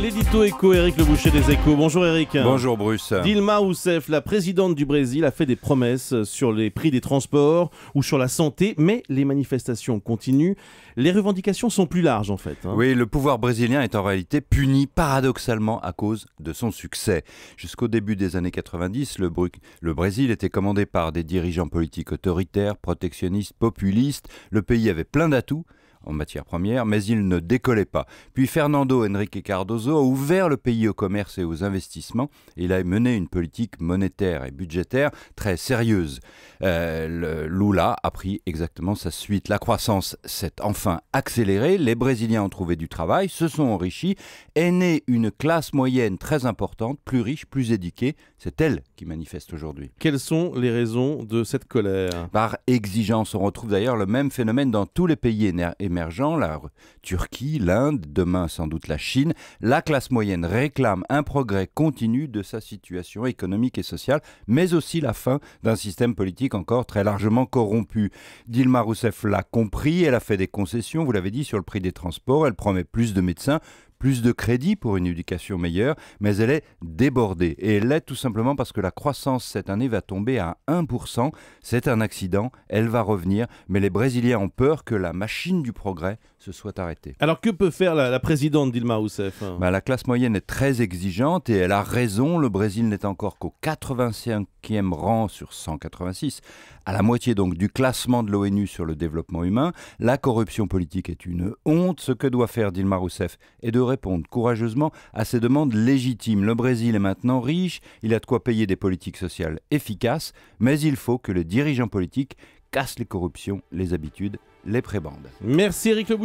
L'édito écho, Eric Le Boucher des échos. Bonjour Eric. Bonjour Bruce. Dilma Rousseff, la présidente du Brésil, a fait des promesses sur les prix des transports ou sur la santé, mais les manifestations continuent. Les revendications sont plus larges en fait. Hein. Oui, le pouvoir brésilien est en réalité puni paradoxalement à cause de son succès. Jusqu'au début des années 90, le Brésil était commandé par des dirigeants politiques autoritaires, protectionnistes, populistes. Le pays avait plein d'atouts en matière première, mais il ne décollait pas. Puis Fernando Henrique Cardoso a ouvert le pays au commerce et aux investissements. il a mené une politique monétaire et budgétaire très sérieuse. Euh, Lula a pris exactement sa suite. La croissance s'est enfin accélérée. Les Brésiliens ont trouvé du travail, se sont enrichis. Est née une classe moyenne très importante, plus riche, plus éduquée. C'est elle qui manifeste aujourd'hui. Quelles sont les raisons de cette colère Par exigence, on retrouve d'ailleurs le même phénomène dans tous les pays émergents Émergent, la Turquie, l'Inde, demain sans doute la Chine, la classe moyenne réclame un progrès continu de sa situation économique et sociale, mais aussi la fin d'un système politique encore très largement corrompu. Dilma Rousseff l'a compris, elle a fait des concessions, vous l'avez dit, sur le prix des transports, elle promet plus de médecins, plus de crédit pour une éducation meilleure, mais elle est débordée. Et elle l'est tout simplement parce que la croissance cette année va tomber à 1%. C'est un accident, elle va revenir, mais les Brésiliens ont peur que la machine du progrès se soit arrêtée. Alors que peut faire la, présidente Dilma Rousseff hein bah, La classe moyenne est très exigeante et elle a raison, le Brésil n'est encore qu'au 85e rang sur 186, à la moitié donc du classement de l'ONU sur le développement humain. La corruption politique est une honte, ce que doit faire Dilma Rousseff est de répondent courageusement à ces demandes légitimes. Le Brésil est maintenant riche, il a de quoi payer des politiques sociales efficaces, mais il faut que les dirigeants politiques cassent les corruptions, les habitudes, les prébandes. Merci Éric Le